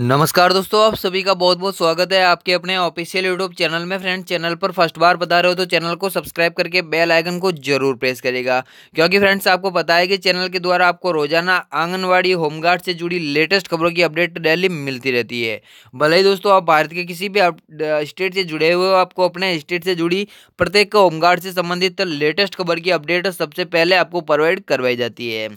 नमस्कार दोस्तों आप सभी का बहुत बहुत स्वागत है आपके अपने ऑफिशियल यूट्यूब चैनल में फ्रेंड चैनल पर फर्स्ट बार बता रहे हो तो चैनल को सब्सक्राइब करके बेल आइकन को जरूर प्रेस करेगा क्योंकि फ्रेंड्स आपको पता है कि चैनल के द्वारा आपको रोजाना आंगनवाड़ी होमगार्ड से जुड़ी लेटेस्ट खबरों की अपडेट डेली मिलती रहती है भले ही दोस्तों आप भारत के किसी भी स्टेट से जुड़े हुए हो आपको अपने स्टेट से जुड़ी प्रत्येक होमगार्ड से संबंधित लेटेस्ट खबर की अपडेट सबसे पहले आपको प्रोवाइड करवाई जाती है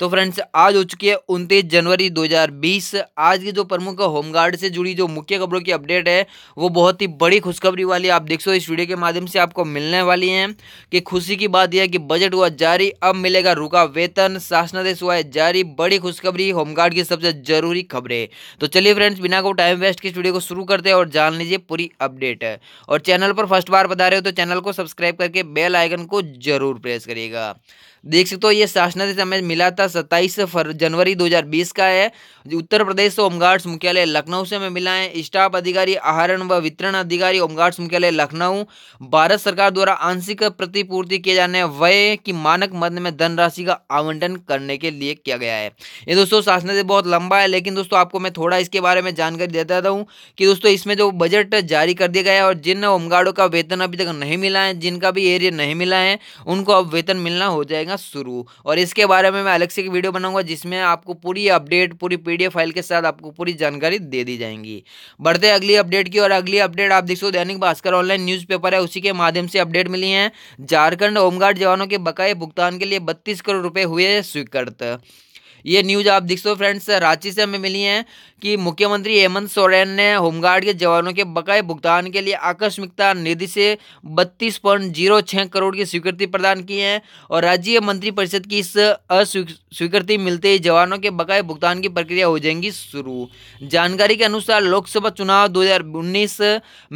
तो फ्रेंड्स आज हो चुकी है उनतीस जनवरी दो आज की जो प्रमुख होमगार्ड से जुड़ी जो मुख्य खबरों की अपडेट है वो बहुत ही बड़ी खुशखबरी वाली आप देख सो इस वीडियो के माध्यम से आपको मिलने वाली है कि खुशी की बात यह कि बजट हुआ जारी अब मिलेगा रुका वेतन शासनादेश हुआ है जारी बड़ी खुशखबरी होमगार्ड की सबसे जरूरी खबरें तो चलिए फ्रेंड्स बिना को टाइम वेस्ट की वीडियो को शुरू करते हैं और जान लीजिए पूरी अपडेट और चैनल पर फर्स्ट बार बता रहे हो तो चैनल को सब्सक्राइब करके बेल आइकन को जरूर प्रेस करिएगा देख सकते हो ये शासनादेश हमें मिला था सत्ताईस जनवरी 2020 का है उत्तर प्रदेश होमगार्ड्स मुख्यालय लखनऊ से हमें मिला है स्टाफ अधिकारी आहरण व वितरण अधिकारी होमगार्ड्स मुख्यालय लखनऊ भारत सरकार द्वारा आंशिक प्रतिपूर्ति किए जाने व्यय की मानक मद में धनराशि का आवंटन करने के लिए किया गया है ये दोस्तों शासनादेश बहुत लंबा है लेकिन दोस्तों आपको मैं थोड़ा इसके बारे में जानकारी देता हूँ कि दोस्तों इसमें जो बजट जारी कर दिया गया है और जिन होमगार्डों का वेतन अभी तक नहीं मिला है जिनका भी एरिया नहीं मिला है उनको अब वेतन मिलना हो जाएगा करेगा शुरू और इसके बारे में मैं अलग से एक वीडियो बनाऊंगा जिसमें आपको पूरी अपडेट पूरी पी फाइल के साथ आपको पूरी जानकारी दे दी जाएंगी बढ़ते अगली अपडेट की और अगली अपडेट आप देख सो दैनिक भास्कर ऑनलाइन न्यूज है उसी के माध्यम से अपडेट मिली है झारखंड होमगार्ड जवानों के बकाए भुगतान के लिए बत्तीस करोड़ रुपए हुए स्वीकृत ये न्यूज आप देख सो फ्रेंड्स रांची से हमें मिली है कि मुख्यमंत्री हेमंत सोरेन ने होमगार्ड के जवानों के बकाए भुगतान के लिए आकस्मिकता निधि से बत्तीस पॉइंट जीरो छः करोड़ की स्वीकृति प्रदान की है और राज्य मंत्रिपरिषद की इस अस्वीकृति मिलते ही जवानों के बकाए भुगतान की प्रक्रिया हो जाएंगी शुरू जानकारी के अनुसार लोकसभा चुनाव दो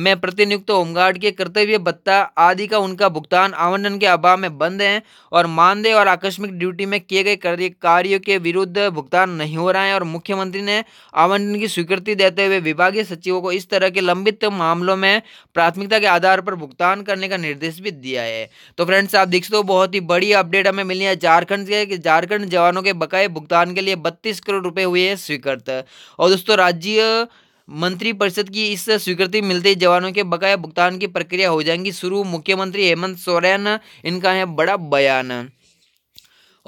में प्रतिनियुक्त होमगार्ड के कर्तव्य भत्ता आदि का उनका भुगतान आवंटन के अभाव में बंद है और मानदेय और आकस्मिक ड्यूटी में किए गए कार्यों के विरुद्ध विरुद्ध भुगतान नहीं हो रहा है और मुख्यमंत्री ने आवंटन की स्वीकृति देते हुए विभागीय सचिवों को इस तरह के लंबित मामलों में प्राथमिकता के आधार पर भुगतान करने का निर्देश भी दिया है तो फ्रेंड्स आप देख सकते हो बहुत ही बड़ी अपडेट हमें मिली है झारखंड से कि झारखंड जवानों के बकाए भुगतान के लिए बत्तीस करोड़ रुपये हुए हैं स्वीकृत और दोस्तों राज्य मंत्री परिषद की इस स्वीकृति मिलते ही जवानों के बकाया भुगतान की प्रक्रिया हो जाएंगी शुरू मुख्यमंत्री हेमंत सोरेन इनका है बड़ा बयान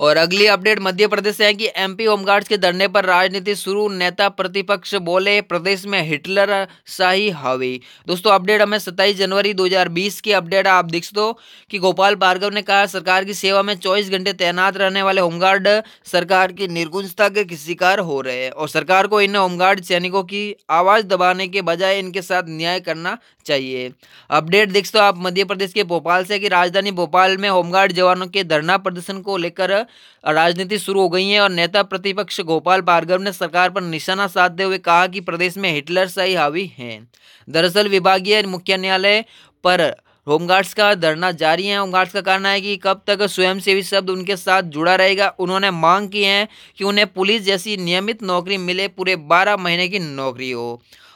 और अगली अपडेट मध्य प्रदेश से है कि एमपी होमगार्ड्स के धरने पर राजनीति शुरू नेता प्रतिपक्ष बोले प्रदेश में हिटलर शाही हावी दोस्तों अपडेट हमें सत्ताईस जनवरी 2020 की अपडेट आप देख सकते हो कि गोपाल भार्गव ने कहा सरकार की सेवा में चौबीस घंटे तैनात रहने वाले होमगार्ड सरकार की निर्गुंजता के शिकार हो रहे हैं और सरकार को इन होमगार्ड सैनिकों की आवाज दबाने के बजाय इनके साथ न्याय करना चाहिए अपडेट देख दो आप मध्य प्रदेश के भोपाल से कि राजधानी भोपाल में होमगार्ड जवानों के धरना प्रदर्शन को लेकर राजनीति शुरू हो गई है और नेता प्रतिपक्ष गोपाल भार्गव ने सरकार पर निशाना साधते हुए कहा कि प्रदेश में हिटलर सही हावी है दरअसल विभागीय मुख्य न्यायालय पर होमगार्ड्स का धरना जारी है होमगार्ड्स का कहना है कि कब तक स्वयंसेवी शब्द उनके साथ जुड़ा रहेगा उन्होंने मांग की है कि उन्हें पुलिस जैसी नियमित नौकरी मिले पूरे बारह महीने की नौकरी हो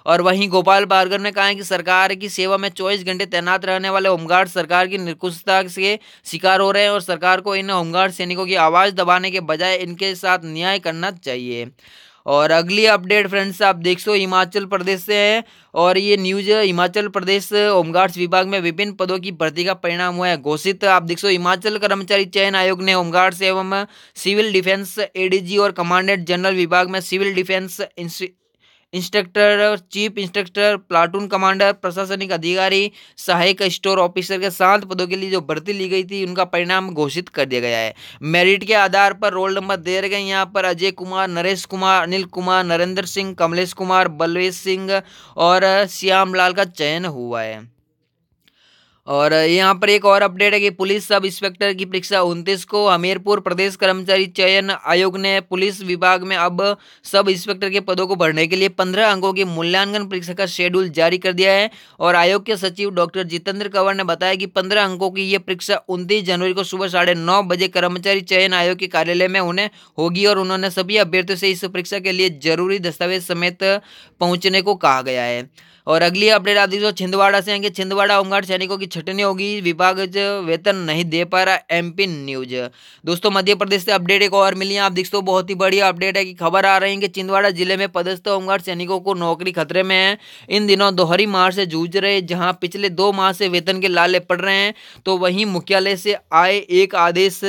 और वहीं गोपाल भार्गव ने कहा है कि सरकार की सेवा में चौबीस घंटे तैनात रहने वाले होमगार्ड सरकार की निरकुशता से शिकार हो रहे हैं और सरकार को इन होमगार्ड सैनिकों की आवाज़ दबाने के बजाय इनके साथ न्याय करना चाहिए और अगली अपडेट फ्रेंड्स आप देख सो हिमाचल प्रदेश से है और ये न्यूज हिमाचल प्रदेश होमगार्ड्स विभाग में विभिन्न पदों की भर्ती का परिणाम हुआ है घोषित आप देख सो हिमाचल कर्मचारी चयन आयोग ने होमगार्ड्स एवं सिविल डिफेंस एडीजी और कमांडेंट जनरल विभाग में civil defence instructor chief instructor platoon commander प्रशासनिक अधिकारी सहायक स्टोर ऑफिसर के सात पदों के लिए जो भर्ती ली गई थी उनका परिणाम घोषित कर दिया गया है मेरिट के आधार पर रोल नंबर दे गए यहाँ पर अजय कुमार नरेश कुमार अनिल कुमार नरेंद्र सिंह कमलेश कुमार बलवेश सिंह और श्याम लाल का चयन हुआ है और यहाँ पर एक और अपडेट है कि पुलिस सब इंस्पेक्टर की परीक्षा उनतीस को हमीरपुर प्रदेश कर्मचारी चयन आयोग ने पुलिस विभाग में अब सब इंस्पेक्टर के पदों को भरने के लिए पंद्रह अंकों की मूल्यांकन परीक्षा का शेड्यूल जारी कर दिया है और आयोग के सचिव डॉक्टर जितेंद्र कंवर ने बताया कि पंद्रह अंकों की यह परीक्षा उनतीस जनवरी को सुबह साढ़े नौ बजे कर्मचारी चयन आयोग के कार्यालय में उन्हें होगी और उन्होंने सभी अभ्यर्थियों से इस परीक्षा के लिए जरूरी दस्तावेज समेत पहुंचने को कहा गया है और अगली अपडेट आप देखो छिंदवाड़ा से आएंगे छिंदवाड़ा होमगार्ड सैनिकों की छटनी होगी विभाग वेतन नहीं दे पा रहा एम पिन न्यूज दोस्तों मध्य प्रदेश से अपडेट एक और मिली है आप देखते हो बहुत ही बढ़िया अपडेट है कि खबर आ रही है कि चिंदवाड़ा जिले में पदस्थ होमगार्ड सैनिकों को नौकरी खतरे में है इन दिनों दोहरी मार से जूझ रहे जहाँ पिछले दो माह से वेतन के लाले पड़ रहे हैं तो वहीं मुख्यालय से आए एक आदेश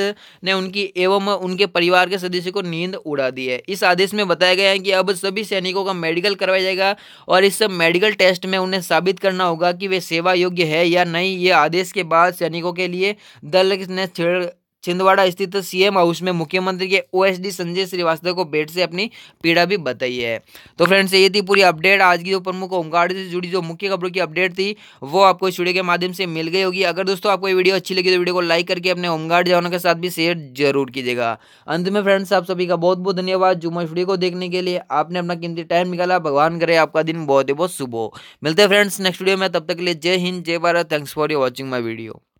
ने उनकी एवं उनके परिवार के सदस्य को नींद उड़ा दी है इस आदेश में बताया गया है कि अब सभी सैनिकों का मेडिकल करवाया जाएगा और इस मेडिकल टेस्ट में उन्हें साबित करना होगा कि वे सेवा योग्य है या नहीं ये आदेश के बाद सैनिकों के लिए दल ने छेड़ छिंदवाड़ा स्थित सीएम हाउस में मुख्यमंत्री के ओएसडी संजय श्रीवास्तव को भेंट से अपनी पीड़ा भी बताई है तो फ्रेंड्स ये थी पूरी अपडेट आज की जो प्रमुख होमगार्ड से जुड़ी जो मुख्य खबरों की अपडेट थी वो आपको इस वीडियो के माध्यम से मिल गई होगी अगर दोस्तों आपको ये वीडियो अच्छी लगी तो वीडियो को लाइक करके अपने होमगार्ड जवानों के साथ भी शेयर जरूर कीजिएगा अंत में फ्रेंड्स आप सभी का बहुत बहुत धन्यवाद जुम्मन वीडियो को देखने के लिए आपने अपना कीमती टाइम निकाला भगवान करे आपका दिन बहुत ही बहुत शुभ हो मिलते हैं फ्रेंड्स नेक्स्ट वीडियो में तब तक के लिए जय हिंद जय Bharat thanks for you watching my video